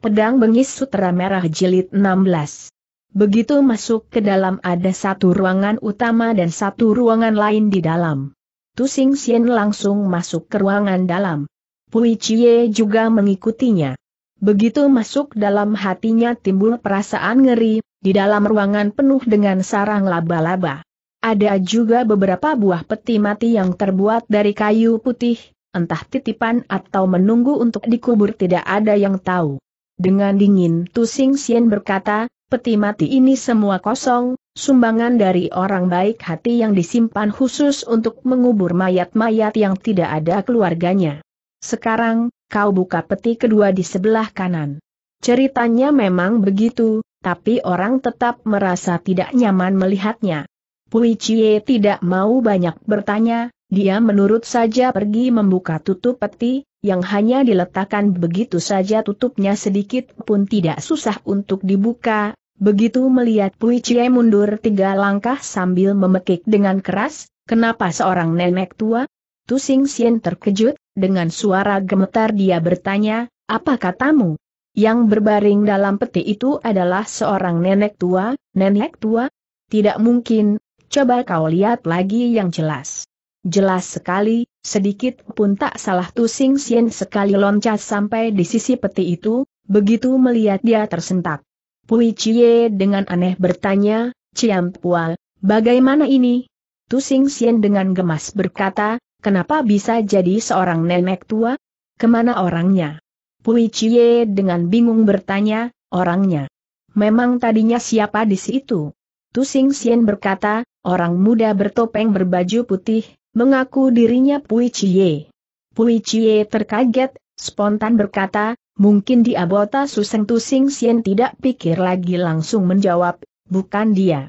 Pedang Bengis Sutra Merah Jilid 16 Begitu masuk ke dalam ada satu ruangan utama dan satu ruangan lain di dalam. Tu Sing Sien langsung masuk ke ruangan dalam. Pui Chie juga mengikutinya. Begitu masuk dalam hatinya timbul perasaan ngeri, di dalam ruangan penuh dengan sarang laba-laba. Ada juga beberapa buah peti mati yang terbuat dari kayu putih, entah titipan atau menunggu untuk dikubur tidak ada yang tahu. Dengan dingin Tu Sien berkata, peti mati ini semua kosong, sumbangan dari orang baik hati yang disimpan khusus untuk mengubur mayat-mayat yang tidak ada keluarganya. Sekarang, kau buka peti kedua di sebelah kanan. Ceritanya memang begitu, tapi orang tetap merasa tidak nyaman melihatnya. Pui Chie tidak mau banyak bertanya, dia menurut saja pergi membuka tutup peti, yang hanya diletakkan begitu saja tutupnya sedikit pun tidak susah untuk dibuka, begitu melihat Pui Chie mundur tiga langkah sambil memekik dengan keras, kenapa seorang nenek tua? Tu Sien terkejut, dengan suara gemetar dia bertanya, apa katamu? Yang berbaring dalam peti itu adalah seorang nenek tua, nenek tua? Tidak mungkin, coba kau lihat lagi yang jelas. Jelas sekali, sedikit pun tak salah Tu Sien sekali loncat sampai di sisi peti itu, begitu melihat dia tersentak. Pui Cie dengan aneh bertanya, Ciam Pual, bagaimana ini? Tu Sien dengan gemas berkata, kenapa bisa jadi seorang nenek tua? Kemana orangnya? Pui Cie dengan bingung bertanya, orangnya. Memang tadinya siapa di situ? Tu Sien berkata, orang muda bertopeng berbaju putih, mengaku dirinya Pui Chie. Pui Chie terkaget, spontan berkata, mungkin di abota Suseng Tusing Sien tidak pikir lagi langsung menjawab, bukan dia.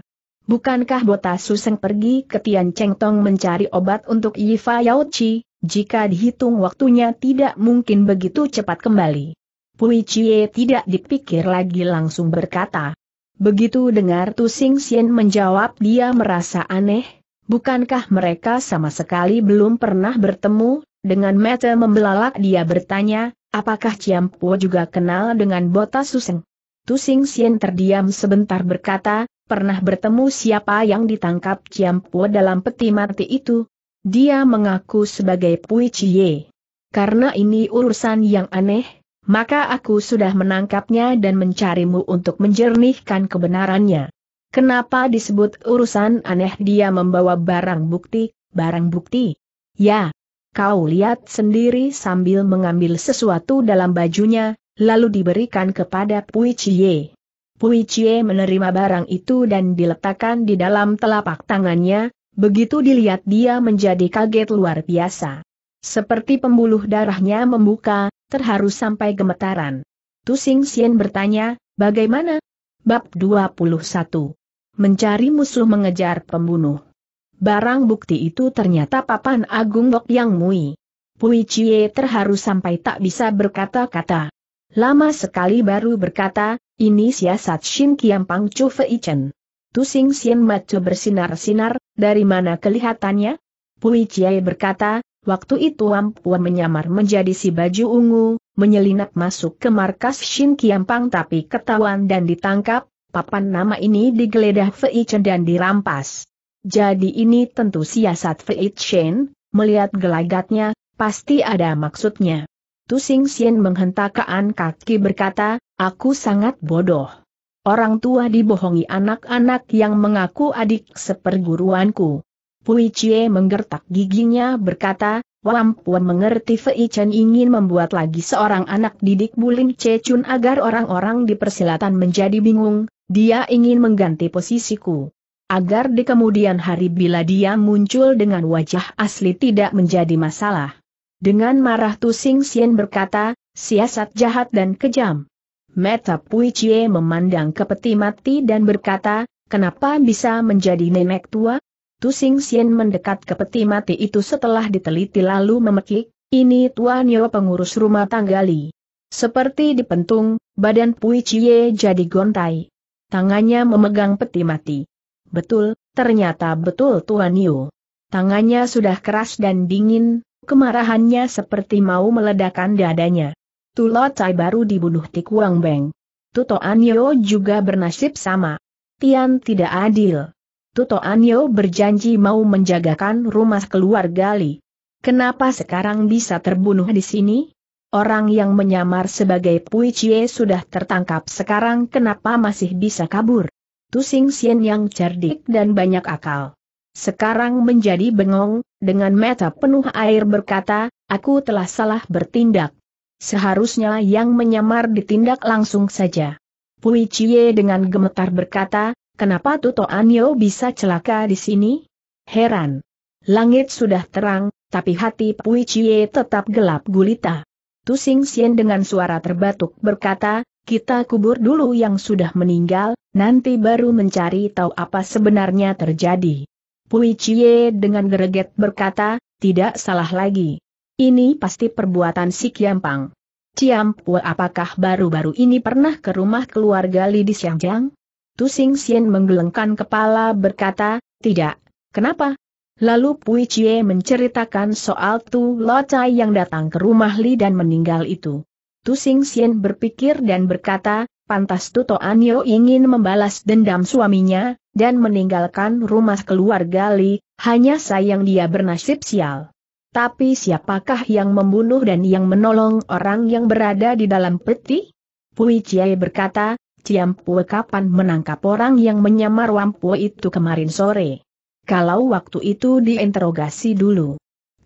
Bukankah Bota Suseng pergi ke Tian Cheng Tong mencari obat untuk Yifa Yao Chi, jika dihitung waktunya tidak mungkin begitu cepat kembali. Pui Chie tidak dipikir lagi langsung berkata. Begitu dengar Tusing Sien menjawab dia merasa aneh, Bukankah mereka sama sekali belum pernah bertemu? Dengan mata membelalak dia bertanya, apakah Ciampo juga kenal dengan Bota Suseng? Tusing Sien terdiam sebentar berkata, pernah bertemu siapa yang ditangkap Ciampo dalam peti mati itu? Dia mengaku sebagai Pui Chie. Karena ini urusan yang aneh, maka aku sudah menangkapnya dan mencarimu untuk menjernihkan kebenarannya. Kenapa disebut urusan aneh dia membawa barang bukti, barang bukti? Ya, kau lihat sendiri sambil mengambil sesuatu dalam bajunya, lalu diberikan kepada Pui Chie. Pui Chie menerima barang itu dan diletakkan di dalam telapak tangannya, begitu dilihat dia menjadi kaget luar biasa. Seperti pembuluh darahnya membuka, terharu sampai gemetaran. Tu Sing Sien bertanya, bagaimana? Bab 21 mencari musuh mengejar pembunuh. Barang bukti itu ternyata papan agung wok Yang Mui. Pui Chie terharu sampai tak bisa berkata-kata. Lama sekali baru berkata, ini siasat Shin Kiam Pang Chu Fei Chen. Tusing Sien Macu bersinar-sinar, dari mana kelihatannya? Pui Chie berkata, waktu itu Ampua menyamar menjadi si baju ungu, menyelinap masuk ke markas Shin Kiam Pang tapi ketahuan dan ditangkap, papan nama ini digeledah Fei Chen dan dirampas. Jadi ini tentu siasat Fei Chen. melihat gelagatnya, pasti ada maksudnya. Tu Sing Sien menghentakkan kaki berkata, aku sangat bodoh. Orang tua dibohongi anak-anak yang mengaku adik seperguruanku. Pui Chie menggertak giginya berkata, Wampu mengerti Fei Chen ingin membuat lagi seorang anak didik Bulim Che Chun agar orang-orang di persilatan menjadi bingung, dia ingin mengganti posisiku. Agar di kemudian hari bila dia muncul dengan wajah asli tidak menjadi masalah. Dengan marah Tusing Sien berkata, siasat jahat dan kejam. Meta Puichie memandang ke peti mati dan berkata, kenapa bisa menjadi nenek tua? Tusing Sien mendekat ke peti mati itu setelah diteliti lalu memekik, ini tua nyawa pengurus rumah tanggali. Seperti dipentung, badan Pui Chie jadi gontai. Tangannya memegang peti mati. Betul, ternyata betul Tuan Yu. Tangannya sudah keras dan dingin, kemarahannya seperti mau meledakkan dadanya. Cai baru dibunuh Tikuang Beng. Tuto Anyo juga bernasib sama. Tian tidak adil. Tuto Anyo berjanji mau menjagakan rumah keluarga Li. Kenapa sekarang bisa terbunuh di sini? Orang yang menyamar sebagai Pui Chie sudah tertangkap sekarang kenapa masih bisa kabur? Tusing Sien yang cerdik dan banyak akal. Sekarang menjadi bengong, dengan mata penuh air berkata, aku telah salah bertindak. Seharusnya yang menyamar ditindak langsung saja. Pui Chie dengan gemetar berkata, kenapa Tuto Anyo bisa celaka di sini? Heran. Langit sudah terang, tapi hati Pui Chie tetap gelap gulita. Tusing Sien dengan suara terbatuk berkata, kita kubur dulu yang sudah meninggal, nanti baru mencari tahu apa sebenarnya terjadi. Pui Chie dengan gereget berkata, tidak salah lagi. Ini pasti perbuatan si Kiampang. Ciampu apakah baru-baru ini pernah ke rumah keluarga Lidi Xiangjang? Tusing Sien menggelengkan kepala berkata, tidak, kenapa, Lalu Pui Chie menceritakan soal Tu Lo Chai yang datang ke rumah Li dan meninggal itu. Tu Sing Sien berpikir dan berkata, pantas Tuto Anyo ingin membalas dendam suaminya, dan meninggalkan rumah keluarga Li, hanya sayang dia bernasib sial. Tapi siapakah yang membunuh dan yang menolong orang yang berada di dalam peti? Pui Chie berkata, Ciampue kapan menangkap orang yang menyamar Wampu itu kemarin sore? kalau waktu itu diinterogasi dulu.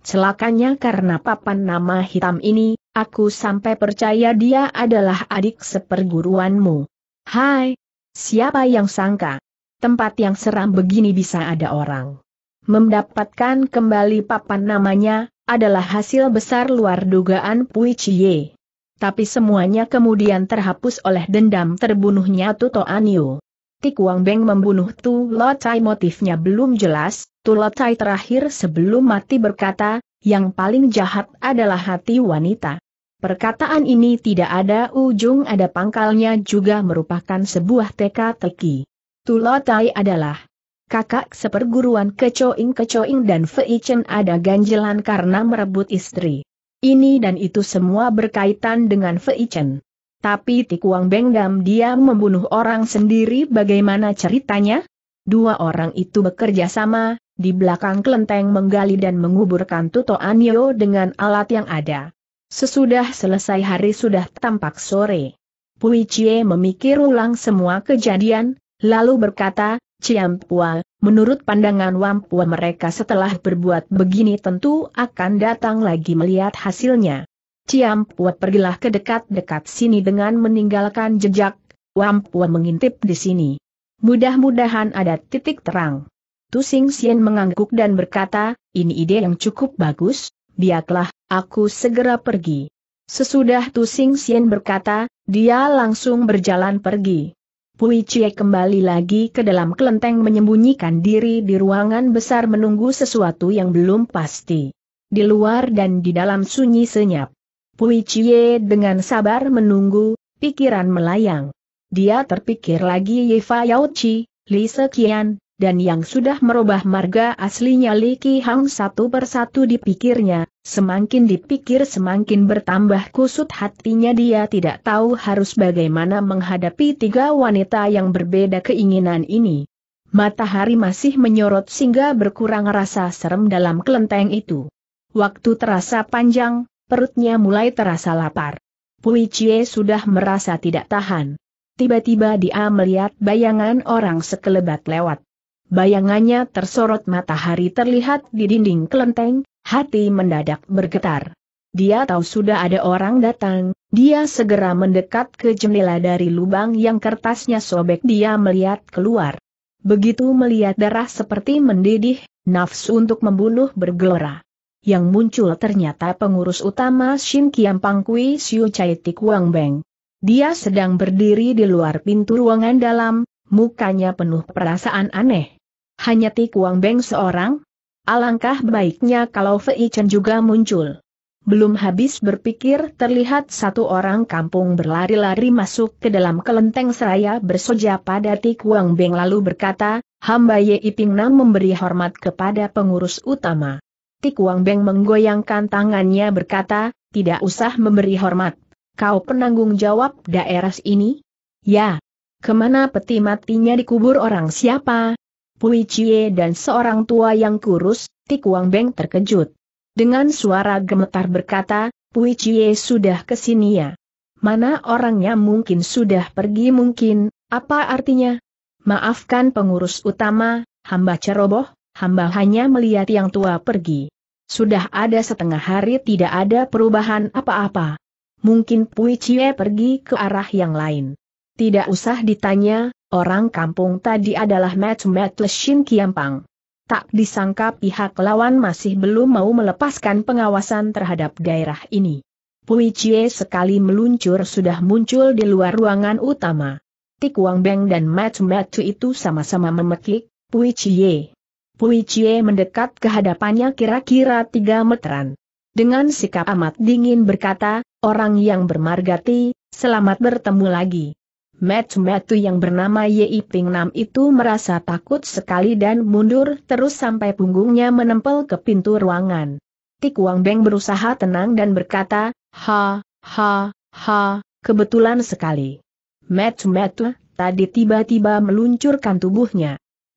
Celakanya karena papan nama hitam ini, aku sampai percaya dia adalah adik seperguruanmu. Hai, siapa yang sangka? Tempat yang seram begini bisa ada orang. Mendapatkan kembali papan namanya, adalah hasil besar luar dugaan Pui Chie tapi semuanya kemudian terhapus oleh dendam terbunuhnya Tuto Anio. Wang Beng membunuh Tu Lotai motifnya belum jelas, Tu Lotai terakhir sebelum mati berkata, yang paling jahat adalah hati wanita. Perkataan ini tidak ada ujung ada pangkalnya juga merupakan sebuah teka-teki. Tu Lotai adalah kakak seperguruan kecoing-kecoing dan Fei Chen ada ganjelan karena merebut istri. Ini dan itu semua berkaitan dengan Fei Chen. Tapi Tikuang Benggam dia membunuh orang sendiri bagaimana ceritanya? Dua orang itu bekerja sama, di belakang kelenteng menggali dan menguburkan Tuto Anio dengan alat yang ada. Sesudah selesai hari sudah tampak sore. Pui Chie memikir ulang semua kejadian, lalu berkata, Ciampua, menurut pandangan Wampua mereka setelah berbuat begini tentu akan datang lagi melihat hasilnya. Ciam, Puat pergilah ke dekat-dekat sini dengan meninggalkan jejak, Wam Puat mengintip di sini. Mudah-mudahan ada titik terang. Tu Tusing Sien mengangguk dan berkata, ini ide yang cukup bagus, biarlah, aku segera pergi. Sesudah Tu Tusing Sien berkata, dia langsung berjalan pergi. Pui Cie kembali lagi ke dalam kelenteng menyembunyikan diri di ruangan besar menunggu sesuatu yang belum pasti. Di luar dan di dalam sunyi senyap. Pui Cie dengan sabar menunggu, pikiran melayang. Dia terpikir lagi Ye Fa Li Sekian, dan yang sudah merubah marga aslinya Li Ki Hang satu persatu dipikirnya, semakin dipikir semakin bertambah kusut hatinya dia tidak tahu harus bagaimana menghadapi tiga wanita yang berbeda keinginan ini. Matahari masih menyorot sehingga berkurang rasa serem dalam kelenteng itu. Waktu terasa panjang, perutnya mulai terasa lapar. Pui Chie sudah merasa tidak tahan. Tiba-tiba dia melihat bayangan orang sekelebat lewat. Bayangannya tersorot matahari terlihat di dinding kelenteng, hati mendadak bergetar. Dia tahu sudah ada orang datang, dia segera mendekat ke jendela dari lubang yang kertasnya sobek dia melihat keluar. Begitu melihat darah seperti mendidih, nafsu untuk membunuh bergelora yang muncul ternyata pengurus utama Shin Kiam Pangkui Siu Chai Tik Wang Beng. Dia sedang berdiri di luar pintu ruangan dalam, mukanya penuh perasaan aneh. Hanya Tik Wang Beng seorang? Alangkah baiknya kalau Fei Chen juga muncul. Belum habis berpikir terlihat satu orang kampung berlari-lari masuk ke dalam kelenteng seraya bersoja pada Tik Wang Beng lalu berkata, hamba Ye Iping Nam memberi hormat kepada pengurus utama. Tik Wang Beng menggoyangkan tangannya berkata, tidak usah memberi hormat. Kau penanggung jawab daerah ini? Ya. Kemana peti matinya dikubur orang siapa? Pui Cie dan seorang tua yang kurus, Tik Wang Beng terkejut. Dengan suara gemetar berkata, Pui Cie sudah kesini ya. Mana orangnya mungkin sudah pergi mungkin, apa artinya? Maafkan pengurus utama, hamba ceroboh, hamba hanya melihat yang tua pergi. Sudah ada setengah hari tidak ada perubahan apa-apa. Mungkin Pui Cie pergi ke arah yang lain. Tidak usah ditanya, orang kampung tadi adalah Mat Mat Leshin Kiampang. Tak disangka pihak lawan masih belum mau melepaskan pengawasan terhadap daerah ini. Pui Cie sekali meluncur sudah muncul di luar ruangan utama. Tik Wang Beng dan Mat Mat itu sama-sama memekik, Pui Cie Pui Cie mendekat ke hadapannya kira-kira tiga meteran. Dengan sikap amat dingin berkata, orang yang bermargati, selamat bertemu lagi. Metu-metu yang bernama Yei Ping Nam itu merasa takut sekali dan mundur terus sampai punggungnya menempel ke pintu ruangan. Tik Wang Beng berusaha tenang dan berkata, ha, ha, ha, kebetulan sekali. Metu-metu, tadi tiba-tiba meluncurkan tubuhnya.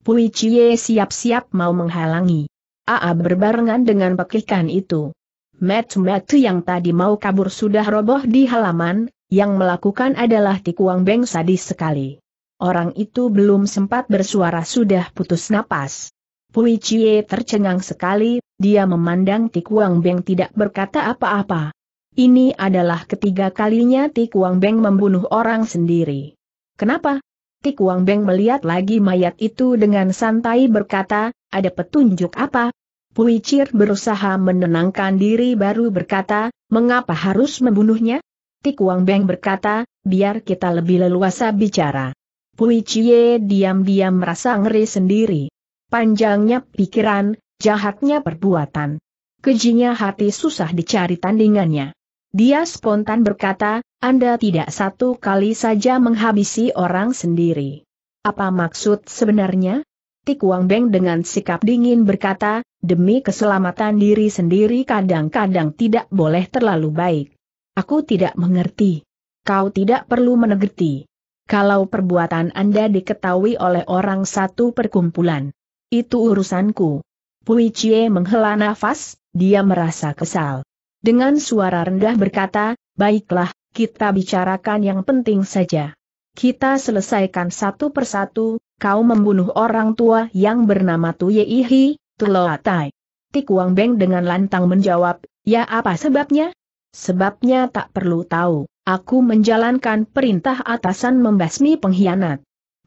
Pui Cie siap-siap mau menghalangi. Aa berbarengan dengan pekikan itu. Mat-mat yang tadi mau kabur sudah roboh di halaman, yang melakukan adalah Tikuang Beng sadis sekali. Orang itu belum sempat bersuara sudah putus napas. Pui Cie tercengang sekali, dia memandang Tikuang Beng tidak berkata apa-apa. Ini adalah ketiga kalinya Tikuang Beng membunuh orang sendiri. Kenapa? Tikuang Beng melihat lagi mayat itu dengan santai berkata, ada petunjuk apa? Pui Puicir berusaha menenangkan diri baru berkata, mengapa harus membunuhnya? Tikuang Beng berkata, biar kita lebih leluasa bicara. Pui Cie diam-diam merasa ngeri sendiri. Panjangnya pikiran, jahatnya perbuatan. Kejinya hati susah dicari tandingannya. Dia spontan berkata, Anda tidak satu kali saja menghabisi orang sendiri. Apa maksud sebenarnya? Tik Wang Beng dengan sikap dingin berkata, demi keselamatan diri sendiri kadang-kadang tidak boleh terlalu baik. Aku tidak mengerti. Kau tidak perlu menegerti. Kalau perbuatan Anda diketahui oleh orang satu perkumpulan. Itu urusanku. Pui Chie menghela nafas, dia merasa kesal. Dengan suara rendah berkata, baiklah, kita bicarakan yang penting saja. Kita selesaikan satu persatu, kau membunuh orang tua yang bernama Tuyeihi, Tuloatai. Tikuang Beng dengan lantang menjawab, ya apa sebabnya? Sebabnya tak perlu tahu, aku menjalankan perintah atasan membasmi pengkhianat.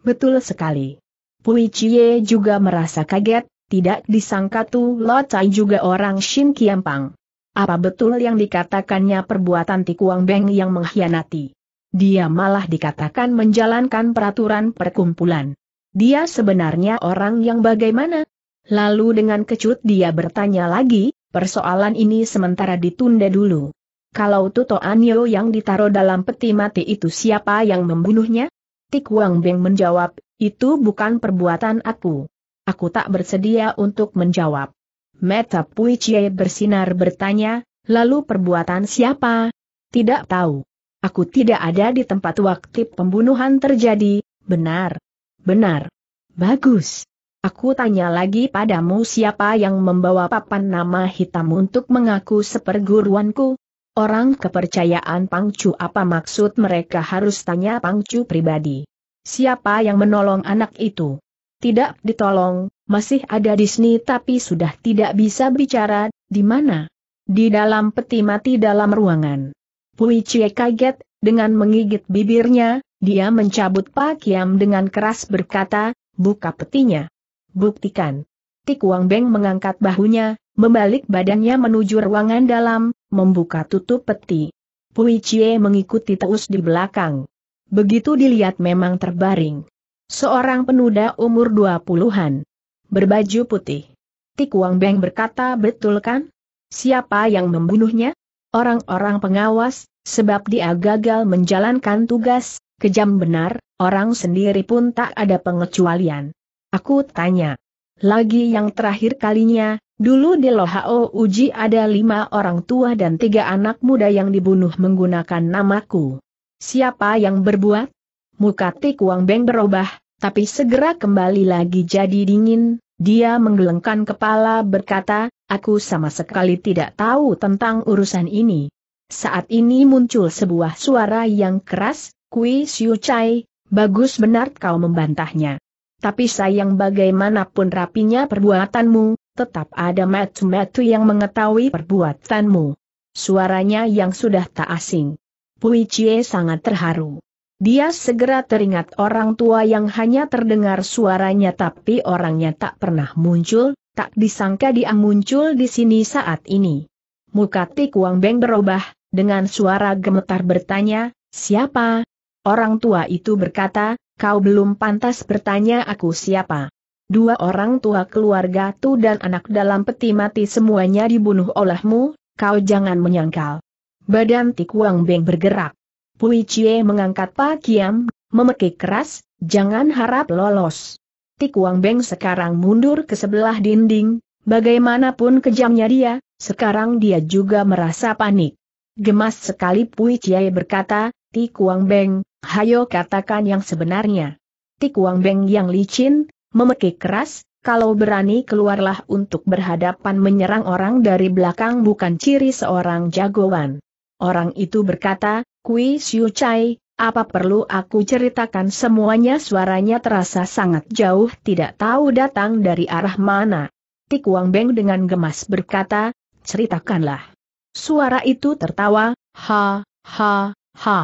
Betul sekali. Pui Chie juga merasa kaget, tidak disangka Tu Lo Tai juga orang Shin Kiampang. Apa betul yang dikatakannya perbuatan Tikuang Beng yang mengkhianati? Dia malah dikatakan menjalankan peraturan perkumpulan. Dia sebenarnya orang yang bagaimana? Lalu dengan kecut dia bertanya lagi, persoalan ini sementara ditunda dulu. Kalau Tuto Anyo yang ditaruh dalam peti mati itu siapa yang membunuhnya? Tikuang Beng menjawab, itu bukan perbuatan aku. Aku tak bersedia untuk menjawab. Meta Pui Chie bersinar bertanya, lalu perbuatan siapa? Tidak tahu. Aku tidak ada di tempat waktu pembunuhan terjadi, benar. Benar. Bagus. Aku tanya lagi padamu siapa yang membawa papan nama hitam untuk mengaku seperguruanku? Orang kepercayaan Pangcu apa maksud mereka harus tanya Pangcu pribadi? Siapa yang menolong anak itu? Tidak ditolong, masih ada di sini tapi sudah tidak bisa bicara, di mana? Di dalam peti mati dalam ruangan. Pui Cie kaget, dengan menggigit bibirnya, dia mencabut pakiam dengan keras berkata, buka petinya. Buktikan. Tik Wang Beng mengangkat bahunya, membalik badannya menuju ruangan dalam, membuka tutup peti. Pui Cie mengikuti terus di belakang. Begitu dilihat memang terbaring. Seorang penuda umur dua puluhan berbaju putih. Tikuang Beng berkata betul kan? Siapa yang membunuhnya? Orang-orang pengawas, sebab dia gagal menjalankan tugas, kejam benar, orang sendiri pun tak ada pengecualian. Aku tanya. Lagi yang terakhir kalinya, dulu di Lohao Uji ada lima orang tua dan tiga anak muda yang dibunuh menggunakan namaku. Siapa yang berbuat? Muka Tikuang Beng berubah, tapi segera kembali lagi jadi dingin, dia menggelengkan kepala berkata, aku sama sekali tidak tahu tentang urusan ini. Saat ini muncul sebuah suara yang keras, Kui Siu Chai, bagus benar kau membantahnya. Tapi sayang bagaimanapun rapinya perbuatanmu, tetap ada metu-metu yang mengetahui perbuatanmu. Suaranya yang sudah tak asing. Pui Chie sangat terharu. Dia segera teringat orang tua yang hanya terdengar suaranya tapi orangnya tak pernah muncul, tak disangka dia muncul di sini saat ini. Muka Tik Wang Beng berubah, dengan suara gemetar bertanya, siapa? Orang tua itu berkata, kau belum pantas bertanya aku siapa. Dua orang tua keluarga tu dan anak dalam peti mati semuanya dibunuh olehmu, kau jangan menyangkal. Badan Tik Wang Beng bergerak. Pui Chie mengangkat pakiam, memekik keras, jangan harap lolos. Tikuang Beng sekarang mundur ke sebelah dinding, bagaimanapun kejamnya dia, sekarang dia juga merasa panik. Gemas sekali Pui Chie berkata, Tikuang Beng, hayo katakan yang sebenarnya. Tikuang Beng yang licin, memekik keras, kalau berani keluarlah untuk berhadapan menyerang orang dari belakang bukan ciri seorang jagoan. Orang itu berkata, Kui Siu Chai, apa perlu aku ceritakan semuanya suaranya terasa sangat jauh tidak tahu datang dari arah mana. Tik Wang Beng dengan gemas berkata, ceritakanlah. Suara itu tertawa, ha, ha, ha.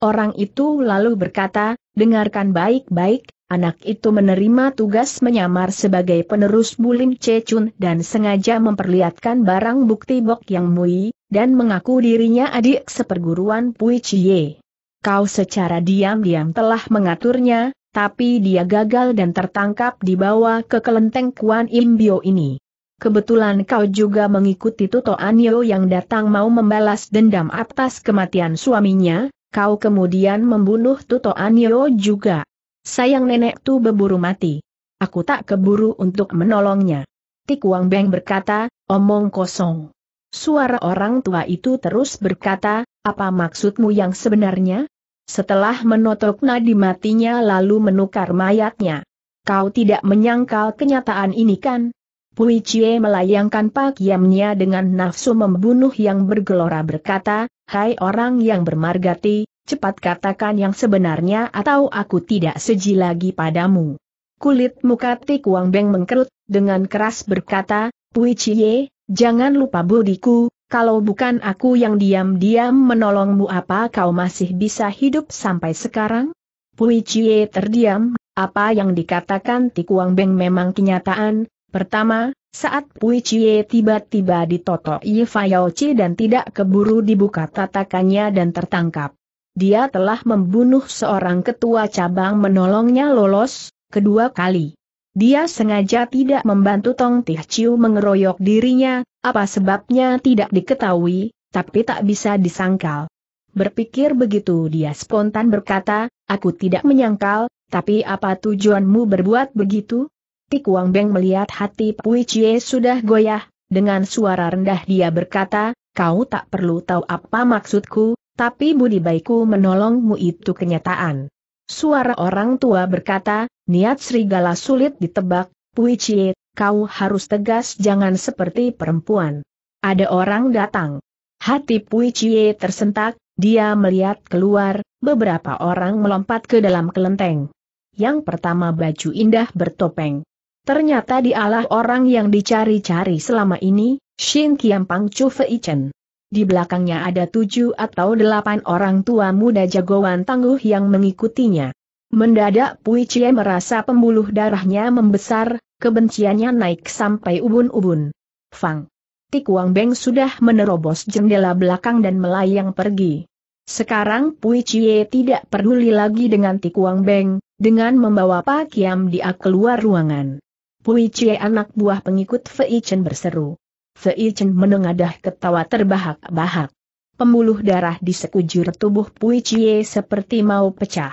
Orang itu lalu berkata, dengarkan baik-baik, Anak itu menerima tugas menyamar sebagai penerus Bulim Cecun dan sengaja memperlihatkan barang bukti Bok Yang Mui, dan mengaku dirinya adik seperguruan Pui Chie. Kau secara diam-diam telah mengaturnya, tapi dia gagal dan tertangkap dibawa ke kelenteng Kuan Im ini. Kebetulan kau juga mengikuti Tuto Anio yang datang mau membalas dendam atas kematian suaminya, kau kemudian membunuh Tuto Anio juga. Sayang nenek tu berburu mati. Aku tak keburu untuk menolongnya. Tik Wang Beng berkata, omong kosong. Suara orang tua itu terus berkata, apa maksudmu yang sebenarnya? Setelah menotok nadi matinya lalu menukar mayatnya. Kau tidak menyangkal kenyataan ini kan? Pui Chie melayangkan pakiamnya dengan nafsu membunuh yang bergelora berkata, Hai orang yang bermargati, Cepat katakan yang sebenarnya atau aku tidak seji lagi padamu. Kulit muka Tikuang Beng mengkerut, dengan keras berkata, Pui Cie, jangan lupa budiku, kalau bukan aku yang diam-diam menolongmu apa kau masih bisa hidup sampai sekarang? Pui Cie terdiam, apa yang dikatakan Tikuang Beng memang kenyataan, pertama, saat Pui Cie tiba-tiba ditotok Yifayao Chi dan tidak keburu dibuka tatakannya dan tertangkap dia telah membunuh seorang ketua cabang menolongnya lolos, kedua kali. Dia sengaja tidak membantu Tong Tih Chiu mengeroyok dirinya, apa sebabnya tidak diketahui, tapi tak bisa disangkal. Berpikir begitu dia spontan berkata, aku tidak menyangkal, tapi apa tujuanmu berbuat begitu? Tik Wang Beng melihat hati Pui Chie sudah goyah, dengan suara rendah dia berkata, kau tak perlu tahu apa maksudku, tapi budi baikku menolongmu itu kenyataan. Suara orang tua berkata, niat serigala sulit ditebak, Cie, kau harus tegas jangan seperti perempuan. Ada orang datang. Hati Pui Cie tersentak, dia melihat keluar, beberapa orang melompat ke dalam kelenteng. Yang pertama baju indah bertopeng. Ternyata dialah orang yang dicari-cari selama ini, Shin Kiam Pang Chu Fei Chen di belakangnya ada tujuh atau delapan orang tua muda jagoan tangguh yang mengikutinya. Mendadak Pui Cie merasa pembuluh darahnya membesar, kebenciannya naik sampai ubun-ubun. Fang! Tik Beng sudah menerobos jendela belakang dan melayang pergi. Sekarang Pui Cie tidak peduli lagi dengan Tikuang Beng, dengan membawa Pak Kiam dia keluar ruangan. Pui Cie anak buah pengikut Fei Chen berseru. Sei Chen menengadah ketawa terbahak-bahak. Pembuluh darah di sekujur tubuh Pui Chie seperti mau pecah.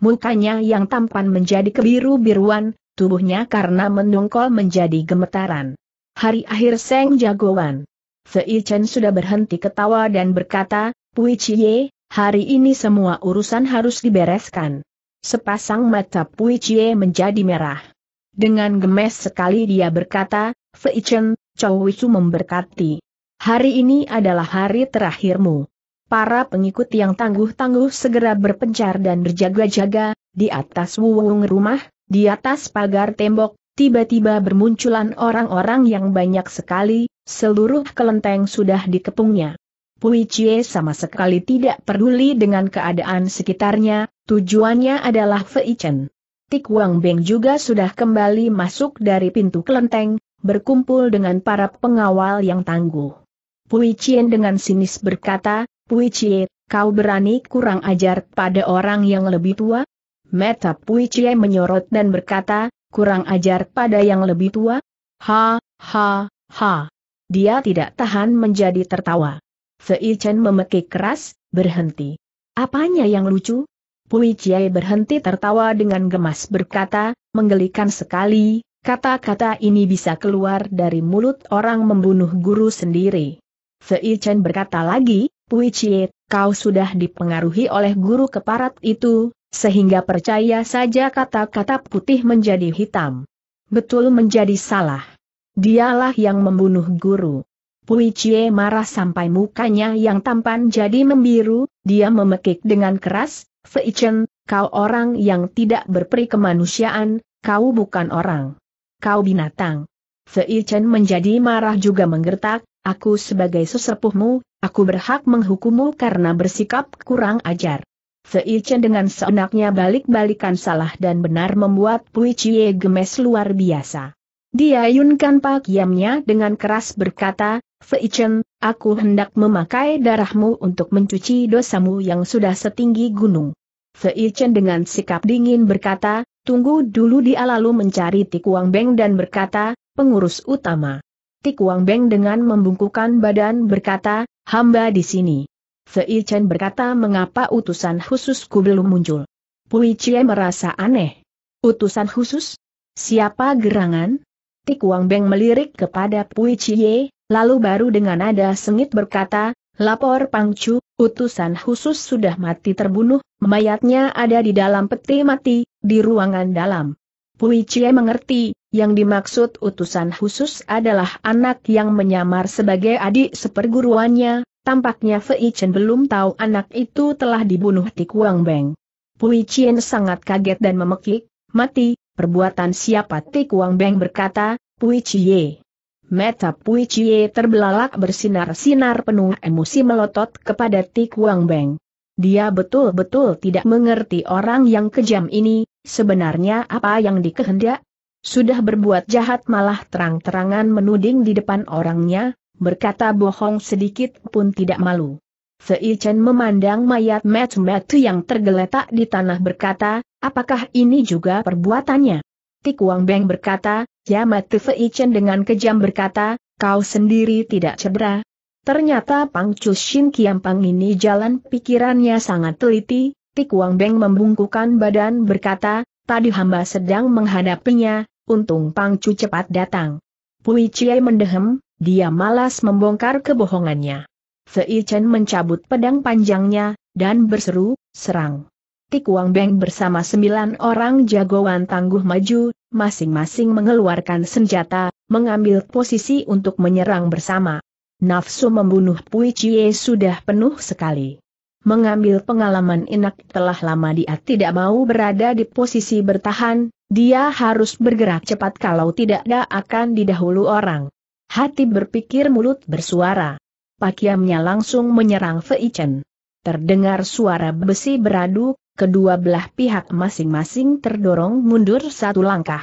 Mukanya yang tampan menjadi kebiru-biruan, tubuhnya karena mendongkol menjadi gemetaran. Hari akhir Seng Jagoan. Sei Chen sudah berhenti ketawa dan berkata, Pui Chie, hari ini semua urusan harus dibereskan. Sepasang mata Pui Chie menjadi merah. Dengan gemes sekali dia berkata, Fei Chen, Chow Wisu memberkati. Hari ini adalah hari terakhirmu. Para pengikut yang tangguh-tangguh segera berpencar dan berjaga-jaga, di atas wuwung rumah, di atas pagar tembok, tiba-tiba bermunculan orang-orang yang banyak sekali, seluruh kelenteng sudah dikepungnya. Pui Chie sama sekali tidak peduli dengan keadaan sekitarnya, tujuannya adalah Fei Chen. Tik Wang Beng juga sudah kembali masuk dari pintu kelenteng, berkumpul dengan para pengawal yang tangguh. Pui Chien dengan sinis berkata, Pui Chie, kau berani kurang ajar pada orang yang lebih tua? Meta Pui Chie menyorot dan berkata, kurang ajar pada yang lebih tua? Ha, ha, ha. Dia tidak tahan menjadi tertawa. Fei Chen memekik keras, berhenti. Apanya yang lucu? Pui Chie berhenti tertawa dengan gemas berkata, menggelikan sekali, Kata-kata ini bisa keluar dari mulut orang membunuh guru sendiri. Fei Chen berkata lagi, Pui Chie, kau sudah dipengaruhi oleh guru keparat itu, sehingga percaya saja kata-kata putih menjadi hitam. Betul menjadi salah. Dialah yang membunuh guru. Pui Chie marah sampai mukanya yang tampan jadi membiru, dia memekik dengan keras, Fei Chen, kau orang yang tidak berperi kemanusiaan, kau bukan orang kau binatang. Fei Chen menjadi marah juga menggertak, aku sebagai sesepuhmu, aku berhak menghukummu karena bersikap kurang ajar. Fei Chen dengan seenaknya balik-balikan salah dan benar membuat Pui Chie gemes luar biasa. Dia yunkan pakaiannya dengan keras berkata, Fei Chen, aku hendak memakai darahmu untuk mencuci dosamu yang sudah setinggi gunung. Fei Chen dengan sikap dingin berkata, Tunggu dulu dia lalu mencari Tikuang Beng dan berkata, pengurus utama. Tikuang Beng dengan membungkukan badan berkata, hamba di sini. Fei Chen berkata mengapa utusan khususku belum muncul. Pui Chie merasa aneh. Utusan khusus? Siapa gerangan? Tikuang Beng melirik kepada Pui Chie, lalu baru dengan nada sengit berkata, lapor Pangcu, Utusan khusus sudah mati terbunuh, mayatnya ada di dalam peti mati, di ruangan dalam. Pui Chie mengerti, yang dimaksud utusan khusus adalah anak yang menyamar sebagai adik seperguruannya, tampaknya Fei Chen belum tahu anak itu telah dibunuh di Kuang Beng. Pui sangat kaget dan memekik, mati, perbuatan siapa Ti Kuang Beng berkata, Pui Chie. Meta Pui Chie terbelalak bersinar-sinar penuh emosi melotot kepada Tik Wang Beng. Dia betul-betul tidak mengerti orang yang kejam ini, sebenarnya apa yang dikehendak? Sudah berbuat jahat malah terang-terangan menuding di depan orangnya, berkata bohong sedikit pun tidak malu. Sei Chen memandang mayat Mat Mat yang tergeletak di tanah berkata, apakah ini juga perbuatannya? Tik Wang Beng berkata, Yamate Fei Chen dengan kejam berkata, kau sendiri tidak cedera. Ternyata Pang Chu Shin Kiampang ini jalan pikirannya sangat teliti, Tik Wang Beng membungkukan badan berkata, tadi hamba sedang menghadapinya, untung Pang Chu cepat datang. Pui Chie mendehem, dia malas membongkar kebohongannya. Fei Chen mencabut pedang panjangnya, dan berseru, serang. Tikuang Beng bersama sembilan orang jagoan tangguh maju, masing-masing mengeluarkan senjata, mengambil posisi untuk menyerang bersama. Nafsu membunuh Pui Chie sudah penuh sekali. Mengambil pengalaman enak telah lama dia tidak mau berada di posisi bertahan, dia harus bergerak cepat kalau tidak dia akan didahulu orang. Hati berpikir mulut bersuara. Pakiamnya langsung menyerang Fei Chen. Terdengar suara besi beradu, kedua belah pihak masing-masing terdorong mundur satu langkah.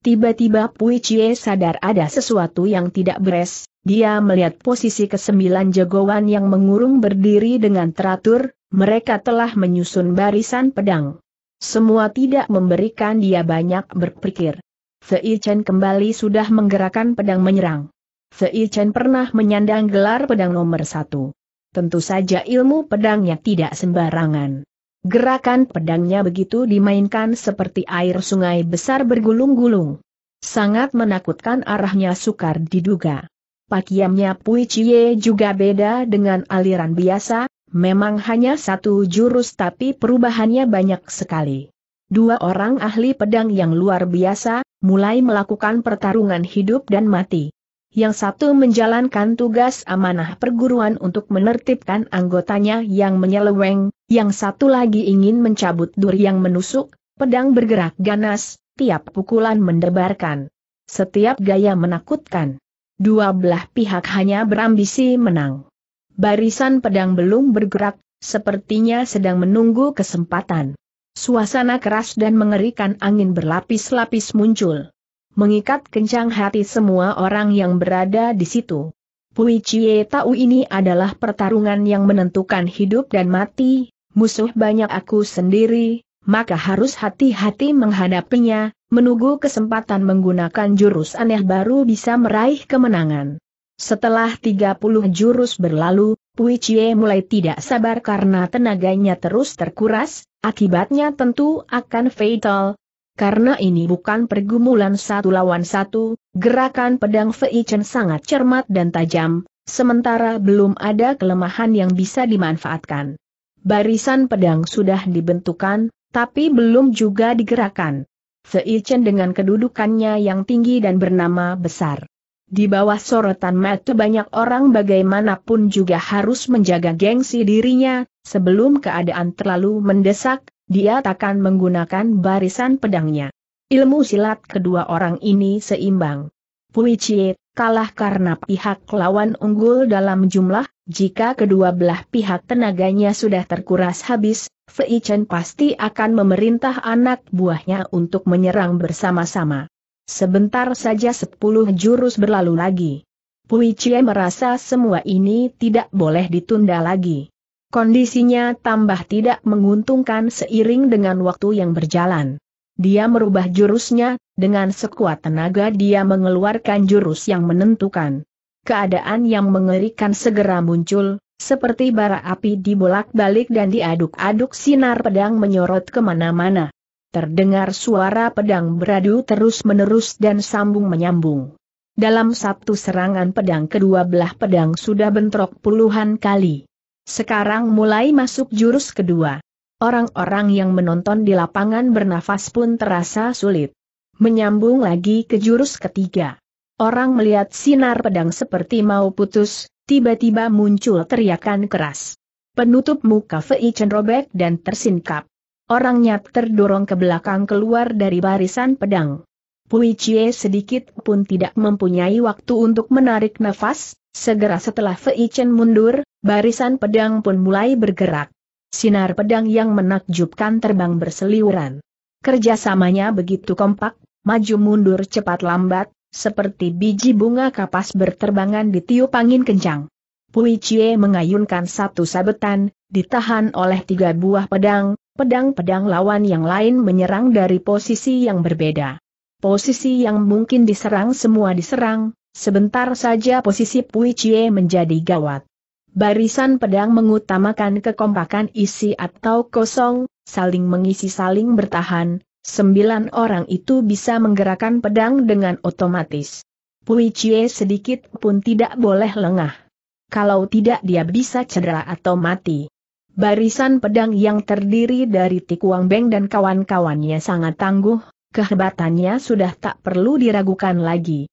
Tiba-tiba Pui Chie sadar ada sesuatu yang tidak beres, dia melihat posisi kesembilan jagoan yang mengurung berdiri dengan teratur, mereka telah menyusun barisan pedang. Semua tidak memberikan dia banyak berpikir. Fei Chen kembali sudah menggerakkan pedang menyerang. Fei Chen pernah menyandang gelar pedang nomor satu. Tentu saja ilmu pedangnya tidak sembarangan. Gerakan pedangnya begitu dimainkan seperti air sungai besar bergulung-gulung. Sangat menakutkan arahnya sukar diduga. Pakiamnya Pui Chie juga beda dengan aliran biasa, memang hanya satu jurus tapi perubahannya banyak sekali. Dua orang ahli pedang yang luar biasa, mulai melakukan pertarungan hidup dan mati. Yang satu menjalankan tugas amanah perguruan untuk menertibkan anggotanya yang menyeleweng, yang satu lagi ingin mencabut duri yang menusuk, pedang bergerak ganas, tiap pukulan mendebarkan. Setiap gaya menakutkan. Dua belah pihak hanya berambisi menang. Barisan pedang belum bergerak, sepertinya sedang menunggu kesempatan. Suasana keras dan mengerikan angin berlapis-lapis muncul. Mengikat kencang hati semua orang yang berada di situ. Pui Chie Tau ini adalah pertarungan yang menentukan hidup dan mati, musuh banyak aku sendiri, maka harus hati-hati menghadapinya, menunggu kesempatan menggunakan jurus aneh baru bisa meraih kemenangan. Setelah 30 jurus berlalu, Pui Chie mulai tidak sabar karena tenaganya terus terkuras, akibatnya tentu akan fatal. Karena ini bukan pergumulan satu lawan satu, gerakan pedang Fei Chen sangat cermat dan tajam, sementara belum ada kelemahan yang bisa dimanfaatkan. Barisan pedang sudah dibentukan, tapi belum juga digerakkan. Seicen dengan kedudukannya yang tinggi dan bernama besar. Di bawah sorotan mata banyak orang bagaimanapun juga harus menjaga gengsi dirinya, sebelum keadaan terlalu mendesak, dia takkan menggunakan barisan pedangnya. Ilmu silat kedua orang ini seimbang. Puichie kalah karena pihak lawan unggul dalam jumlah, jika kedua belah pihak tenaganya sudah terkuras habis, Fei Chen pasti akan memerintah anak buahnya untuk menyerang bersama-sama. Sebentar saja sepuluh jurus berlalu lagi. Pui Chie merasa semua ini tidak boleh ditunda lagi. Kondisinya tambah tidak menguntungkan seiring dengan waktu yang berjalan. Dia merubah jurusnya dengan sekuat tenaga dia mengeluarkan jurus yang menentukan. Keadaan yang mengerikan segera muncul, seperti bara api dibolak-balik dan diaduk-aduk sinar pedang menyorot kemana-mana. Terdengar suara pedang beradu terus-menerus dan sambung-menyambung. Dalam satu serangan pedang kedua belah pedang sudah bentrok puluhan kali. Sekarang mulai masuk jurus kedua. Orang-orang yang menonton di lapangan bernafas pun terasa sulit menyambung lagi ke jurus ketiga. Orang melihat sinar pedang seperti mau putus, tiba-tiba muncul teriakan keras. Penutup muka Fei Chen robek dan tersingkap. Orangnya terdorong ke belakang keluar dari barisan pedang. Pui Chie sedikit pun tidak mempunyai waktu untuk menarik nafas, segera setelah Fei Chen mundur, barisan pedang pun mulai bergerak. Sinar pedang yang menakjubkan terbang berseliweran. Kerjasamanya begitu kompak, maju mundur cepat lambat, seperti biji bunga kapas berterbangan di tiup angin kencang. Pui Cie mengayunkan satu sabetan, ditahan oleh tiga buah pedang, pedang-pedang lawan yang lain menyerang dari posisi yang berbeda. Posisi yang mungkin diserang semua diserang, sebentar saja posisi Pui Cie menjadi gawat. Barisan pedang mengutamakan kekompakan isi atau kosong, saling mengisi saling bertahan, Sembilan orang itu bisa menggerakkan pedang dengan otomatis. Pui Chie sedikit pun tidak boleh lengah. Kalau tidak dia bisa cedera atau mati. Barisan pedang yang terdiri dari Tikuang Beng dan kawan-kawannya sangat tangguh, kehebatannya sudah tak perlu diragukan lagi.